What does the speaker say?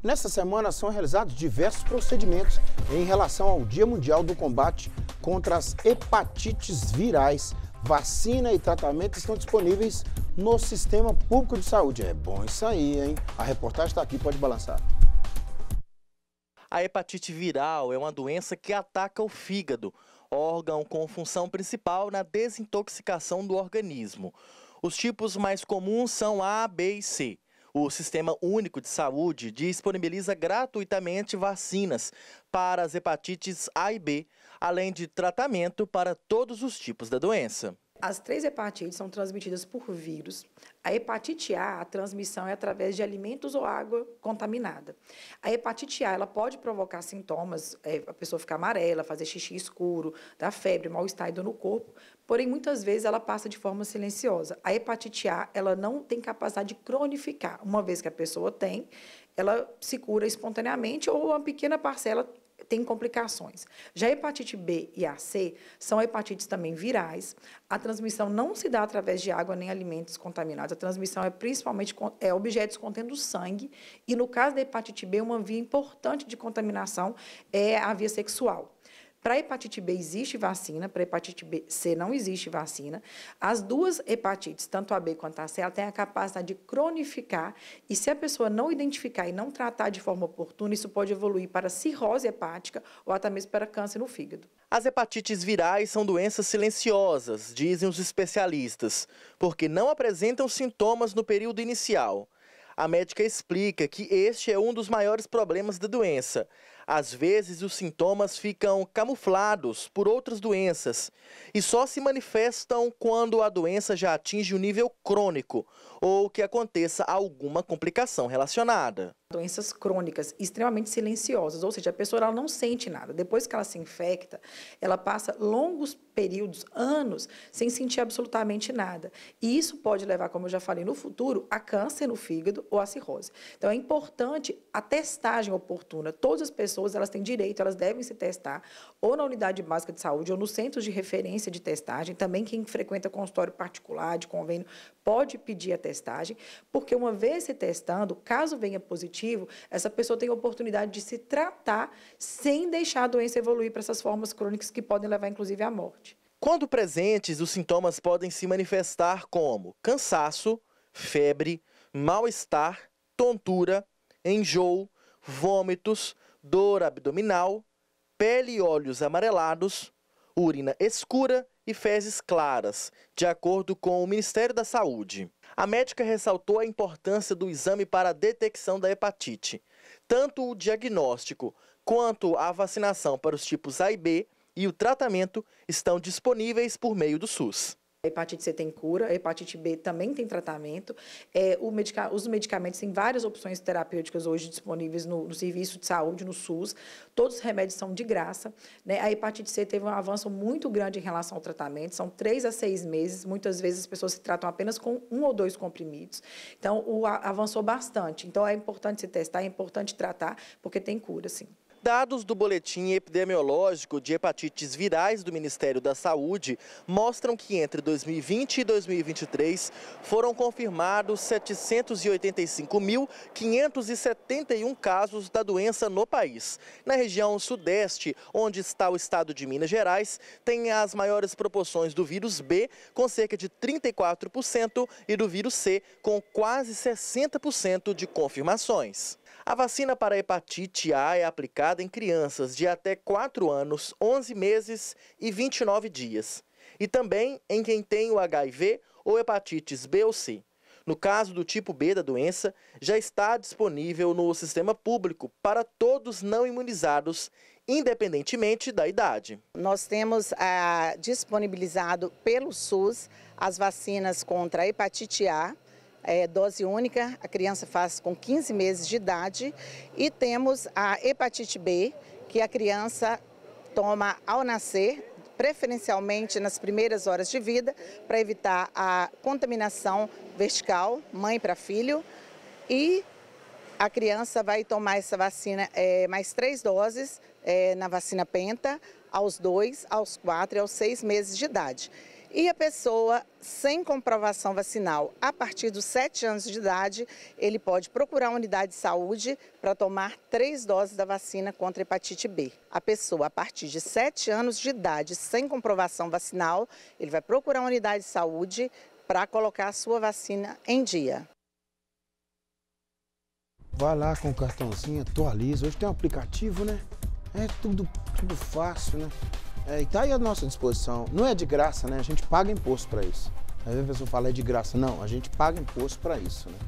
Nessa semana são realizados diversos procedimentos em relação ao Dia Mundial do Combate contra as Hepatites Virais. Vacina e tratamento estão disponíveis no Sistema Público de Saúde. É bom isso aí, hein? A reportagem está aqui, pode balançar. A hepatite viral é uma doença que ataca o fígado, órgão com função principal na desintoxicação do organismo. Os tipos mais comuns são A, B e C. O Sistema Único de Saúde disponibiliza gratuitamente vacinas para as hepatites A e B, além de tratamento para todos os tipos da doença. As três hepatites são transmitidas por vírus. A hepatite A, a transmissão é através de alimentos ou água contaminada. A hepatite A, ela pode provocar sintomas, é, a pessoa ficar amarela, fazer xixi escuro, dar febre, mal-estar e dor no corpo, porém muitas vezes ela passa de forma silenciosa. A hepatite A, ela não tem capacidade de cronificar. Uma vez que a pessoa tem, ela se cura espontaneamente ou uma pequena parcela tem complicações. Já a hepatite B e a C são hepatites também virais. A transmissão não se dá através de água nem alimentos contaminados. A transmissão é principalmente é objetos contendo sangue. E no caso da hepatite B, uma via importante de contaminação é a via sexual. Para hepatite B existe vacina, para hepatite B, C não existe vacina. As duas hepatites, tanto a B quanto a C, ela tem a capacidade de cronificar e se a pessoa não identificar e não tratar de forma oportuna, isso pode evoluir para cirrose hepática ou até mesmo para câncer no fígado. As hepatites virais são doenças silenciosas, dizem os especialistas, porque não apresentam sintomas no período inicial. A médica explica que este é um dos maiores problemas da doença. Às vezes, os sintomas ficam camuflados por outras doenças e só se manifestam quando a doença já atinge o nível crônico ou que aconteça alguma complicação relacionada. Doenças crônicas extremamente silenciosas, ou seja, a pessoa ela não sente nada. Depois que ela se infecta, ela passa longos períodos, anos, sem sentir absolutamente nada. E isso pode levar, como eu já falei, no futuro, a câncer no fígado ou a cirrose. Então é importante a testagem oportuna. Todas as pessoas pessoas elas têm direito, elas devem se testar ou na unidade básica de saúde ou nos centros de referência de testagem. Também quem frequenta consultório particular, de convênio, pode pedir a testagem, porque uma vez se testando, caso venha positivo, essa pessoa tem a oportunidade de se tratar sem deixar a doença evoluir para essas formas crônicas que podem levar, inclusive, à morte. Quando presentes, os sintomas podem se manifestar como cansaço, febre, mal-estar, tontura, enjoo, vômitos, dor abdominal, pele e olhos amarelados, urina escura e fezes claras, de acordo com o Ministério da Saúde. A médica ressaltou a importância do exame para a detecção da hepatite. Tanto o diagnóstico quanto a vacinação para os tipos A e B e o tratamento estão disponíveis por meio do SUS hepatite C tem cura, a hepatite B também tem tratamento. É, medica, os medicamentos têm várias opções terapêuticas hoje disponíveis no, no, serviço de saúde, no SUS. Todos os remédios são de graça. Né? A hepatite C teve um avanço muito grande em relação ao tratamento, são três a seis meses. Muitas vezes as pessoas se tratam apenas com um ou dois comprimidos. Então, o, avançou bastante. Então, é importante se testar, é importante tratar, porque tem cura, sim. Dados do Boletim Epidemiológico de Hepatites Virais do Ministério da Saúde mostram que entre 2020 e 2023 foram confirmados 785.571 casos da doença no país. Na região sudeste, onde está o estado de Minas Gerais, tem as maiores proporções do vírus B, com cerca de 34%, e do vírus C, com quase 60% de confirmações. A vacina para a hepatite A é aplicada em crianças de até 4 anos, 11 meses e 29 dias. E também em quem tem o HIV ou hepatites B ou C. No caso do tipo B da doença, já está disponível no sistema público para todos não imunizados, independentemente da idade. Nós temos ah, disponibilizado pelo SUS as vacinas contra a hepatite A, é, dose única, a criança faz com 15 meses de idade. E temos a hepatite B, que a criança toma ao nascer, preferencialmente nas primeiras horas de vida, para evitar a contaminação vertical, mãe para filho. E a criança vai tomar essa vacina, é, mais três doses é, na vacina Penta, aos dois, aos quatro e aos seis meses de idade. E a pessoa sem comprovação vacinal, a partir dos 7 anos de idade, ele pode procurar a unidade de saúde para tomar três doses da vacina contra a hepatite B. A pessoa, a partir de 7 anos de idade, sem comprovação vacinal, ele vai procurar a unidade de saúde para colocar a sua vacina em dia. Vai lá com o cartãozinho, atualiza. Hoje tem um aplicativo, né? É tudo, tudo fácil, né? É, e tá aí à nossa disposição. Não é de graça, né? A gente paga imposto para isso. Às vezes a pessoa fala é de graça. Não, a gente paga imposto para isso. Né?